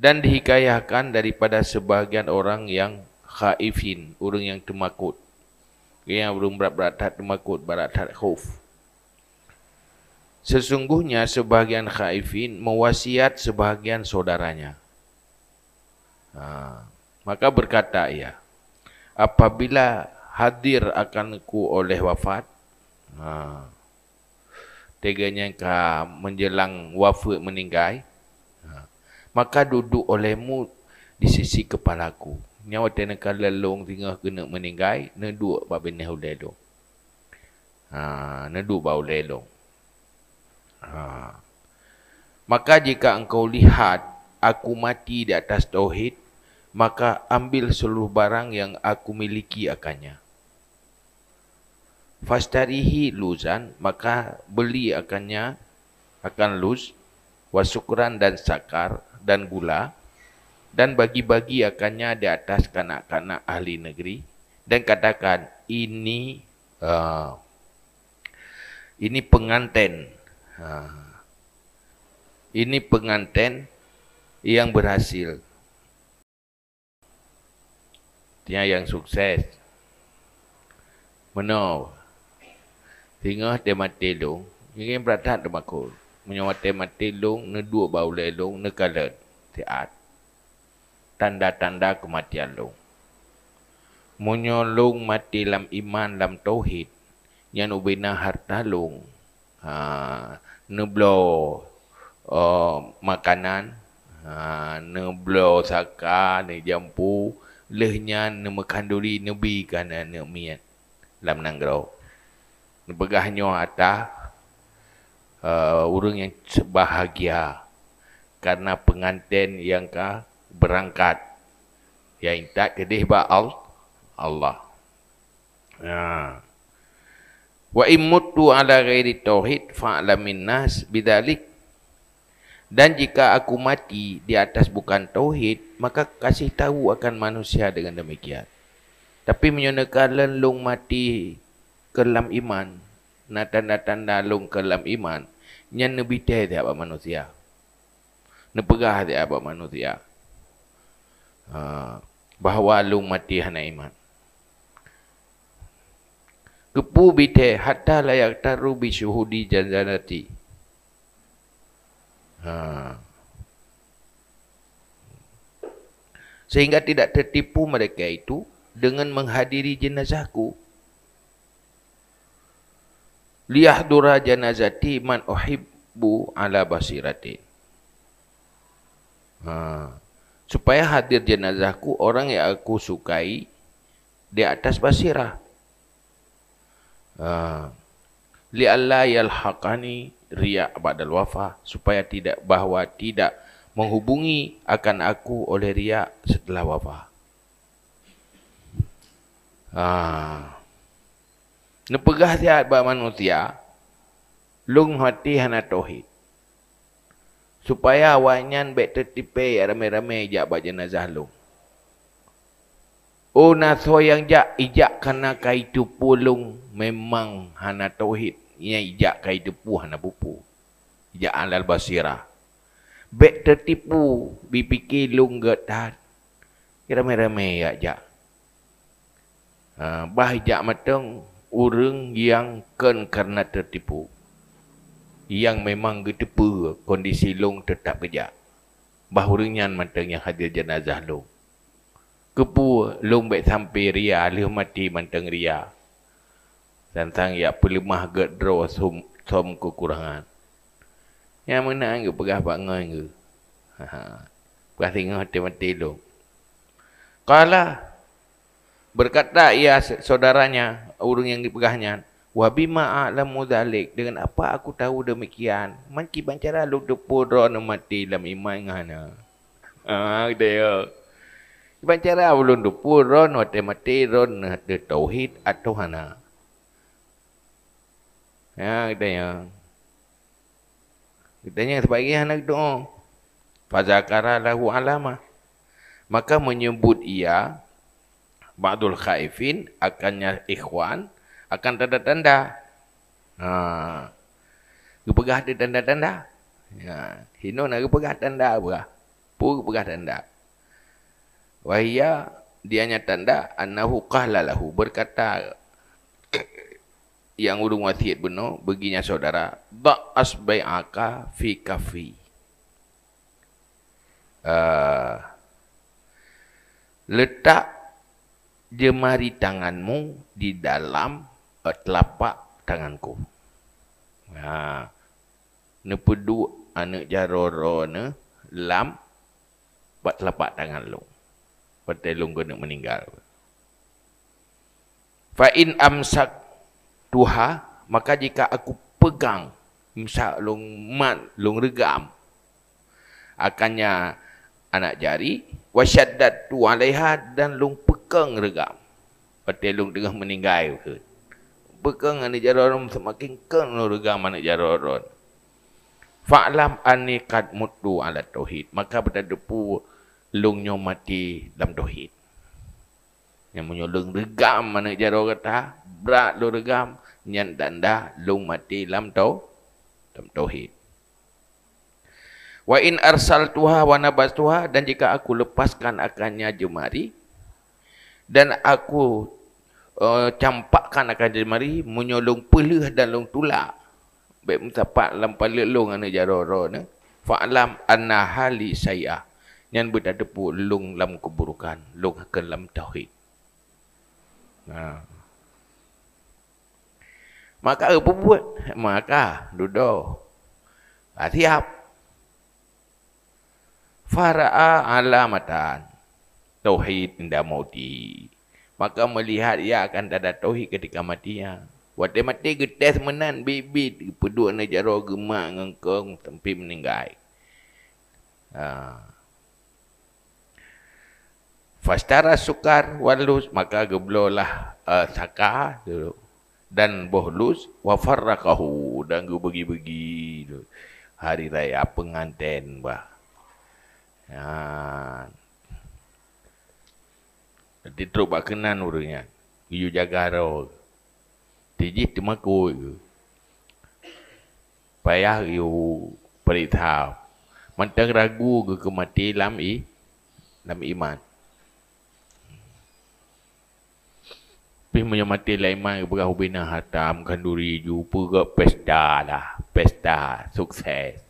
dan dihikayahkan daripada sebahagian orang yang khaifin, orang yang temakut. Yang belum berat-berat tak temakut, berat tak khuf. Sesungguhnya sebahagian khaifin mewasiat sebahagian saudaranya. Ha. maka berkata ia, apabila hadir akan ku oleh wafat, ha. teganya menjelang wafat meninggai. Maka duduk olehmu di sisi kepalaku. Nyawa tena kala long tengah kena meninggai, neduk bab ini hulai long. Ha, neduk bau long. Ha. Maka jika engkau lihat aku mati di atas tauhid, maka ambil seluruh barang yang aku miliki akannya. Fastarihi luzan, maka beli akannya akan luz, wasukran dan sakar, dan gula dan bagi-bagi akannya di atas kanak-kanak ahli negeri dan katakan ini uh, ini pengantin uh, ini pengantin yang berhasil dia yang sukses menau tengah tematik dong ingin berat tak makul Menyo mati-mati long ne dua bau le long ne kala tiat. Tanda-tanda kematian long. Menyo long mati lam iman lam tauhid. Yan ubina harta long. Ha ne blo uh, makanan ha ne blo saka ne jampu lehnya ne makanduri nebi kana ne miat lam nanggro. Ne begahnyo atah uh, orang yang bahagia karena pengantin yang ka berangkat yang tak kedih ba Allah. Ya. Wa immutu ala ghairi tauhid fa min nas bidzalik. Dan jika aku mati di atas bukan tauhid, maka kasih tahu akan manusia dengan demikian. Tapi menyenakan lelung mati kelam iman, na tanda-tanda lung kelam iman, yang nebitai dia apa manusia. Nepegah dia apa manusia. Uh, bahawa lu mati hana iman. Kepu bite hatta layak taru bi syuhudi ha. Sehingga tidak tertipu mereka itu dengan menghadiri jenazahku liyahdura janazati man uhibbu ala basiratin. Ha. Supaya hadir jenazahku orang yang aku sukai di atas basirah. Ha. Li'alla yalhaqani riya' ba'dal wafa. Supaya tidak bahawa tidak menghubungi akan aku oleh riya' setelah wafa. Ha. Nepegah sihat buat manusia, lung hati hana tohid. Supaya wanyan bek tertipe ya, ramai ramai ijak buat jenazah lung. Oh naso yang jak ijak kena kaitu pulung memang hana tohid. Ia ijak kaitu pu hana pupu. Ijak alal basira. Bek tertipu bipiki lung getat. Ya, ramai ramai ijak. Ya, uh, ha, bah ijak matung orang yang kan karena tertipu yang memang gedepa kondisi long tetap kejak bahurunyan mantengnya hadir jenazah long kepu long baik sampai ria alih mati manteng ria tentang ya pelemah get draw som som kekurangan yang mana anggap pegah pak ngai ke ha ha pegah tengah mati long kalah Berkata ia saudaranya, urung yang dipegahnya, Wa bima muzalik dengan apa aku tahu demikian, manki bancara luk dupura nu mati dalam iman ngana. ah kata ya. Bancara ulun dupura nu mati ron nu tauhid atau hana. Ha, ya, kata ya. Kata ya, sebagai anak doa. Fazakara lahu alama Maka menyebut ia, ba'dul khaifin akannya ikhwan akan tanda-tanda. Ha. Gepegah ada tanda-tanda. Ya, hino nak gepegah tanda apa? Pur gepegah tanda. Wahia dianya tanda annahu qahlalahu berkata yang urung wasiat beno beginya saudara ba asbaika fi kafi. Uh, letak jemari tanganmu di dalam uh, telapak tanganku. Ha. Ne pedu anak jaroro ne lam buat telapak tangan lu. Pertai lu kena meninggal. Fa in amsak tuha maka jika aku pegang misal lu mat lu regam akannya anak jari wasyaddat tu alaiha dan lu bekeng regam. Petelung tengah meninggal ke. Bekeng anak jarorun semakin keng lo regam anak jarorun. Fa'lam ani kad mutu ala tauhid. Maka pada depu lung nyo mati dalam tauhid. Yang munyo lung regam anak jaror kata, berat lo regam nyan tanda lung mati dalam tau dalam tauhid. Wa in arsal tuha wana nabas tuha dan jika aku lepaskan akannya jumari dan aku uh, campakkan akan jemari menyolong peluh dan long tulak baik mencapat dalam pala long ana jaro-ro ne fa'lam anna hali sayya nyan beta depu long lam keburukan long akan lam tauhid ha maka apa buat maka duduk ha, siap fara'a alamatan tauhid inda mauti. Maka melihat ia akan dadah tauhid ketika mati ia. Ya. Waktu mati ke test menan bibit peduk na jaro gemak dengan kau sampai meninggal. Ha. Fastara sukar walus maka geblolah uh, saka dulu dan bohlus wa farraqahu dan gu bagi-bagi hari raya penganten bah. Ha. Nanti teruk buat kenan orangnya. Kuyu jaga roh. Tiji cuma kuy. Payah yu perithau. Mantang ragu ke kemati lam i. Lam iman. Pih punya mati lah iman ke pegah hubina hatam kanduri jumpa ke pesta lah. Pesta. Sukses.